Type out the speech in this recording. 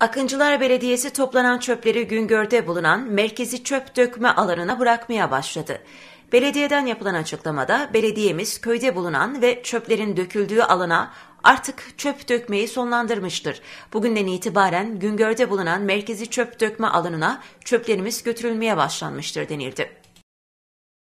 Akıncılar Belediyesi toplanan çöpleri Güngör'de bulunan merkezi çöp dökme alanına bırakmaya başladı. Belediyeden yapılan açıklamada belediyemiz köyde bulunan ve çöplerin döküldüğü alana artık çöp dökmeyi sonlandırmıştır. Bugünden itibaren Güngör'de bulunan merkezi çöp dökme alanına çöplerimiz götürülmeye başlanmıştır denildi.